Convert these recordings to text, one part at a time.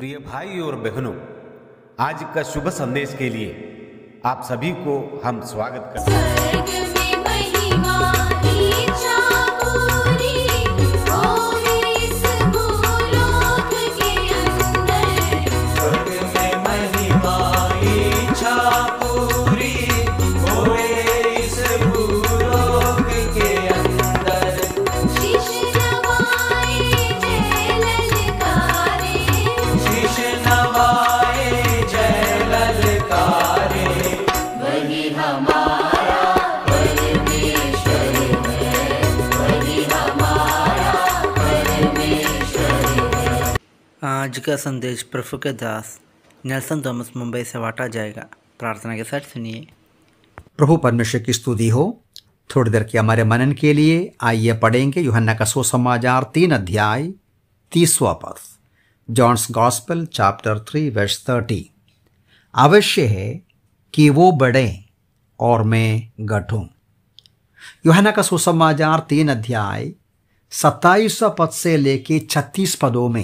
प्रिय भाई और बहनों आज का शुभ संदेश के लिए आप सभी को हम स्वागत करते हैं आज का संदेश प्रभु के दास नेल्सन थॉमस मुंबई से बांटा जाएगा प्रार्थना के साथ सुनिए प्रभु परमेश्वर की स्तुति हो थोड़ी देर के हमारे मनन के लिए आइए पढ़ेंगे युहन्ना का समाचार तीन अध्याय तीसवा पद John's gospel chapter three verse thirty अवश्य है कि वो बढ़े और मैं घटूं युहना का सुसमाचार तीन अध्याय सत्ताईसवा पद से लेके छत्तीस पदों में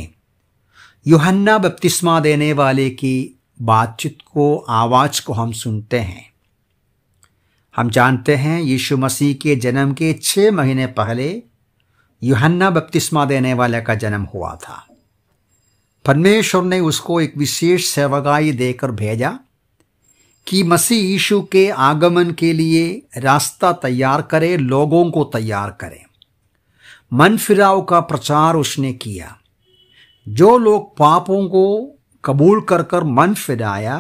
योहन्ना बपतिस्मा देने वाले की बातचीत को आवाज़ को हम सुनते हैं हम जानते हैं यीशु मसीह के जन्म के छः महीने पहले योहन्ना बपतिस्मा देने वाले का जन्म हुआ था परमेश्वर ने उसको एक विशेष सेवागाई देकर भेजा कि मसीह यीशु के आगमन के लिए रास्ता तैयार करे लोगों को तैयार करे मन फिराव का प्रचार उसने किया जो लोग पापों को कबूल कर कर मन फिराया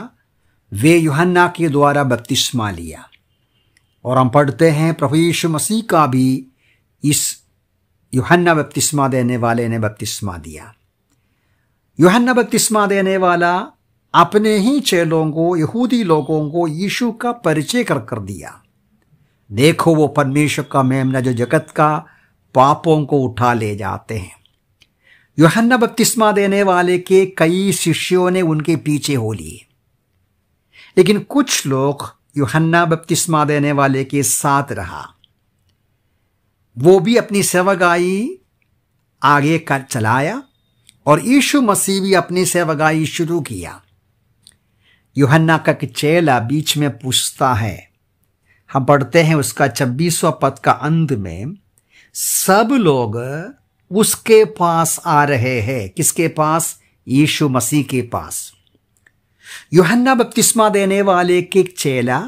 वे यूहन्ना के द्वारा बपतिस्मा लिया और हम पढ़ते हैं प्रभु यीशु मसीह का भी इस यूहन्ना बपतिस्मा देने वाले ने बपतिस्मा दिया युहन्ना बपतिस्मा देने वाला अपने ही चेलों को यहूदी लोगों को यीशु का परिचय कर कर दिया देखो वो परमेश्वर का मेमना जो जगत का पापों को उठा ले जाते हैं योहन्ना बपतिस्मा देने वाले के कई शिष्यों ने उनके पीछे हो लिए लेकिन कुछ लोग योहन्ना बपतिस्मा देने वाले के साथ रहा वो भी अपनी सेवगाई आगे कर चलाया और यीशु मसीह भी अपनी सेवगाई शुरू किया योहन्ना का चेला बीच में पूछता है हम पढ़ते हैं उसका छब्बीसवा पद का अंत में सब लोग उसके पास आ रहे हैं किसके पास यीशु मसीह के पास योहन्ना बपतिस्मा देने वाले के चेला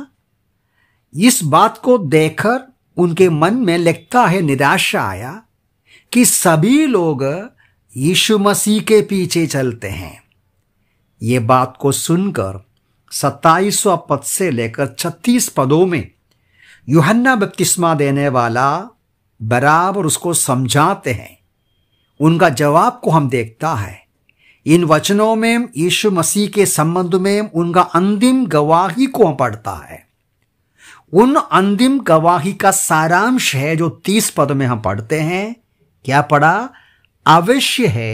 इस बात को देखकर उनके मन में लगता है निराशा आया कि सभी लोग यीशु मसीह के पीछे चलते हैं ये बात को सुनकर सत्ताईसवा पद से लेकर छत्तीस पदों में युहन्ना बपतिस्मा देने वाला बराबर उसको समझाते हैं उनका जवाब को हम देखता है इन वचनों में यीशु मसीह के संबंध में उनका अंतिम गवाही को हम पढ़ता है उन अंतिम गवाही का सारांश है जो तीस पद में हम पढ़ते हैं क्या पढ़ा अवश्य है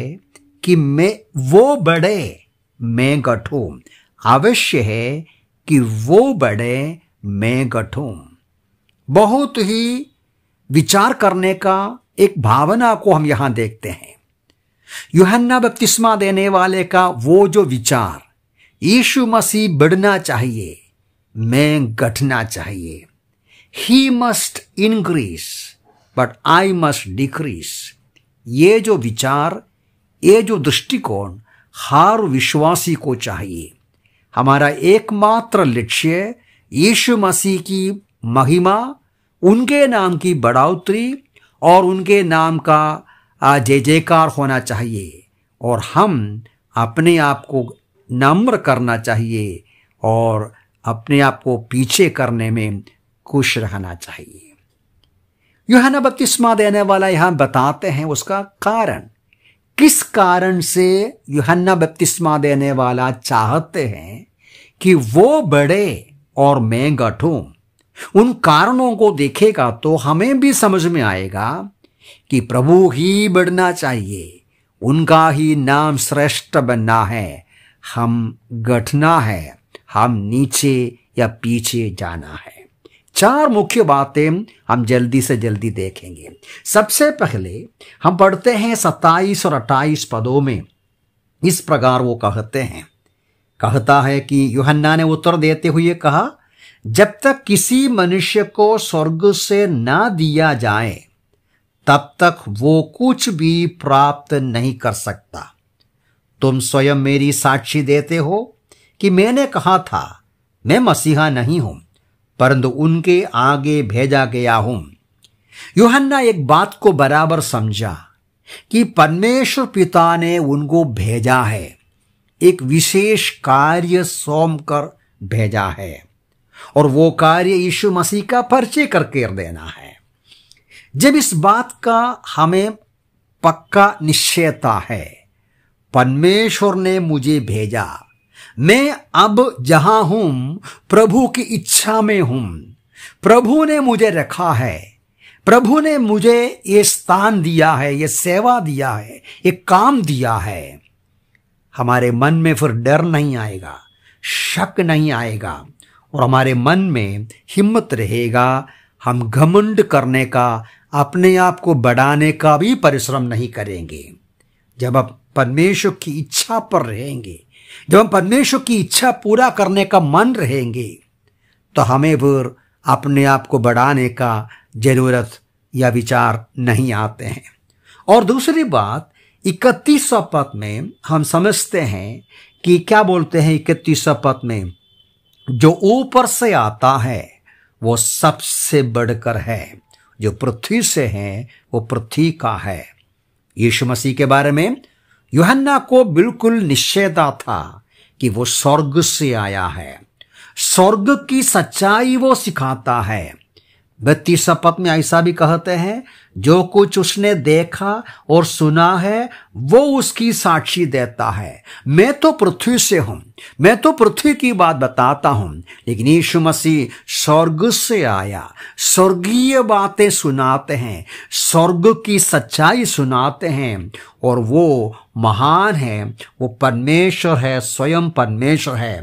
कि मैं वो बड़े मैं गठू अवश्य है कि वो बड़े मैं गठू बहुत ही विचार करने का एक भावना को हम यहां देखते हैं युहन्ना बपतिस्मा देने वाले का वो जो विचार यीशु मसीह बढ़ना चाहिए मैं घटना चाहिए he must increase but I must decrease ये जो विचार ये जो दृष्टिकोण हर विश्वासी को चाहिए हमारा एकमात्र लक्ष्य यीशु मसीह की महिमा उनके नाम की बढ़ोतरी और उनके नाम का जय जयकार होना चाहिए और हम अपने आप को नम्र करना चाहिए और अपने आप को पीछे करने में खुश रहना चाहिए युहाना बपतिस्मा देने वाला यहां बताते हैं उसका कारण किस कारण से युहन्ना बपतिस्मा देने वाला चाहते हैं कि वो बड़े और मैं गठूं उन कारणों को देखेगा तो हमें भी समझ में आएगा कि प्रभु ही बढ़ना चाहिए उनका ही नाम श्रेष्ठ बनना है हम घटना है हम नीचे या पीछे जाना है चार मुख्य बातें हम जल्दी से जल्दी देखेंगे सबसे पहले हम पढ़ते हैं सत्ताईस और अट्ठाईस पदों में इस प्रकार वो कहते हैं कहता है कि युहन्ना ने उत्तर देते हुए कहा जब तक किसी मनुष्य को स्वर्ग से ना दिया जाए तब तक वो कुछ भी प्राप्त नहीं कर सकता तुम स्वयं मेरी साक्षी देते हो कि मैंने कहा था मैं मसीहा नहीं हूं परंतु उनके आगे भेजा गया हूं युहन्ना एक बात को बराबर समझा कि परमेश्वर पिता ने उनको भेजा है एक विशेष कार्य सौंप कर भेजा है और वो कार्य यीशु मसीह का परिचय करके देना है जब इस बात का हमें पक्का निश्चयता है परमेश्वर ने मुझे भेजा मैं अब जहां हूं प्रभु की इच्छा में हूं प्रभु ने मुझे रखा है प्रभु ने मुझे ये स्थान दिया है ये सेवा दिया है ये काम दिया है हमारे मन में फिर डर नहीं आएगा शक नहीं आएगा और हमारे मन में हिम्मत रहेगा हम घमंड करने का अपने आप को बढ़ाने का भी परिश्रम नहीं करेंगे जब आप परमेश्वर की इच्छा पर रहेंगे जब हम परमेश्वर की इच्छा पूरा करने का मन रहेंगे तो हमें फिर अपने आप को बढ़ाने का जरूरत या विचार नहीं आते हैं और दूसरी बात इकतीसवा पद में हम समझते हैं कि क्या बोलते हैं सौ पद में जो ऊपर से आता है वो सबसे बढ़कर है जो पृथ्वी से है वो पृथ्वी का है यीशु मसीह के बारे में योहन्ना को बिल्कुल निश्चयता था कि वो स्वर्ग से आया है स्वर्ग की सच्चाई वो सिखाता है बत्तीस शपथ में ऐसा भी कहते हैं जो कुछ उसने देखा और सुना है वो उसकी साक्षी देता है मैं तो पृथ्वी से हूं मैं तो पृथ्वी की बात बताता हूं लेकिन यीशु मसीह स्वर्ग से आया स्वर्गीय बातें सुनाते हैं स्वर्ग की सच्चाई सुनाते हैं और वो महान है वो परमेश्वर है स्वयं परमेश्वर है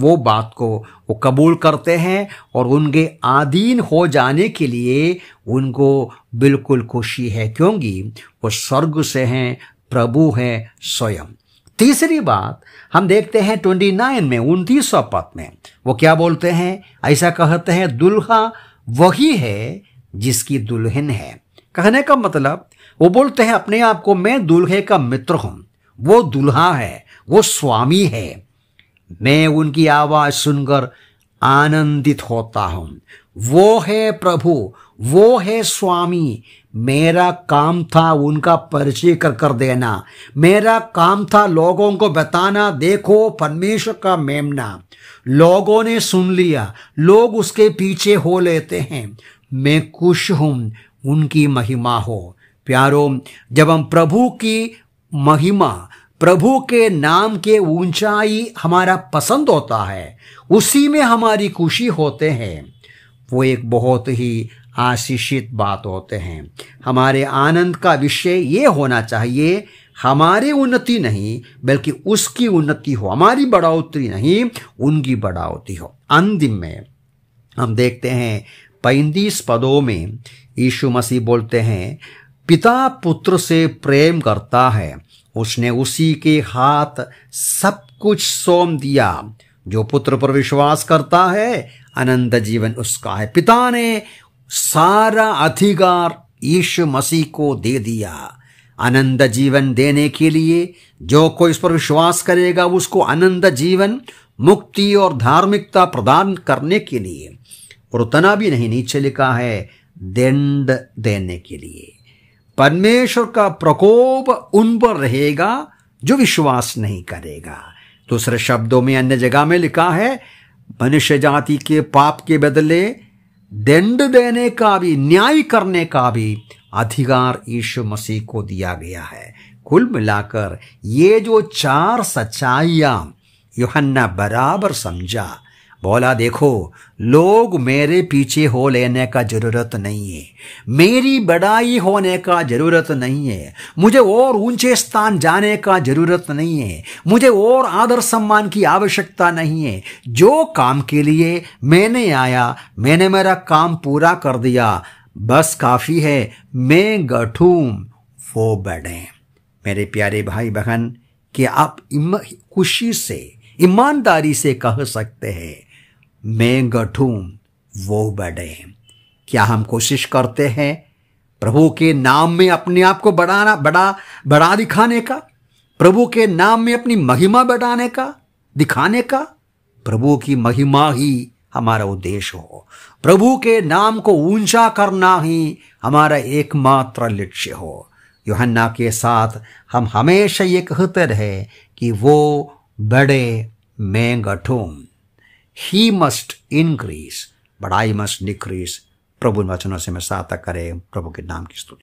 वो बात को वो कबूल करते हैं और उनके आधीन हो जाने के लिए उनको बिल्कुल खुशी है क्योंकि वो स्वर्ग से हैं प्रभु हैं स्वयं तीसरी बात हम देखते हैं ट्वेंटी नाइन में उनतीसवा पद में वो क्या बोलते हैं ऐसा कहते हैं दुल्हा वही है जिसकी दुल्हन है कहने का मतलब वो बोलते हैं अपने आप को मैं दुल्हे का मित्र हूं वो दुल्हा है वो स्वामी है मैं उनकी आवाज सुनकर आनंदित होता हूं वो है प्रभु वो है स्वामी मेरा काम था उनका परिचय कर कर देना मेरा काम था लोगों को बताना देखो परमेश्वर का मेमना लोगों ने सुन लिया लोग उसके पीछे हो लेते हैं मैं खुश हूं उनकी महिमा हो प्यारो जब हम प्रभु की महिमा प्रभु के नाम के ऊंचाई हमारा पसंद होता है उसी में हमारी खुशी होते हैं वो एक बहुत ही आशीषित बात होते हैं हमारे आनंद का विषय ये होना चाहिए हमारी उन्नति नहीं बल्कि उसकी उन्नति हो हमारी बढ़ोतरी नहीं उनकी बढ़ोतरी हो अंतिम में हम देखते हैं पैंतीस पदों में यीशु मसीह बोलते हैं पिता पुत्र से प्रेम करता है उसने उसी के हाथ सब कुछ सौंप दिया जो पुत्र पर विश्वास करता है अनंत जीवन उसका है पिता ने सारा अधिकार यीशु मसीह को दे दिया आनंद जीवन देने के लिए जो कोई इस पर विश्वास करेगा उसको आनंद जीवन मुक्ति और धार्मिकता प्रदान करने के लिए और उतना भी नहीं नीचे लिखा है दंड देने के लिए परमेश्वर का प्रकोप उन पर रहेगा जो विश्वास नहीं करेगा दूसरे शब्दों में अन्य जगह में लिखा है मनुष्य जाति के पाप के बदले दंड देने का भी न्याय करने का भी अधिकार यीशु मसीह को दिया गया है कुल मिलाकर ये जो चार सच्चाइयां योहन्ना बराबर समझा बोला देखो लोग मेरे पीछे हो लेने का जरूरत नहीं है मेरी बड़ाई होने का जरूरत नहीं है मुझे और ऊंचे स्थान जाने का जरूरत नहीं है मुझे और आदर सम्मान की आवश्यकता नहीं है जो काम के लिए मैंने आया मैंने मेरा काम पूरा कर दिया बस काफी है मैं गठूम वो बढ़े मेरे प्यारे भाई बहन कि आप खुशी से ईमानदारी से कह सकते हैं मैं गठूं वो बढ़े क्या हम कोशिश करते हैं प्रभु के नाम में अपने आप को बढ़ाना बड़ा बढ़ा दिखाने का प्रभु के नाम में अपनी महिमा बढ़ाने का दिखाने का प्रभु की महिमा ही हमारा उद्देश्य हो प्रभु के नाम को ऊंचा करना ही हमारा एकमात्र लक्ष्य हो योहन्ना के साथ हम हमेशा ये कहते रहे कि वो बड़े मैं गठूं he must increase but I must decrease प्रभु वचनों से मैं सार्थक करें प्रभु के नाम की स्तुति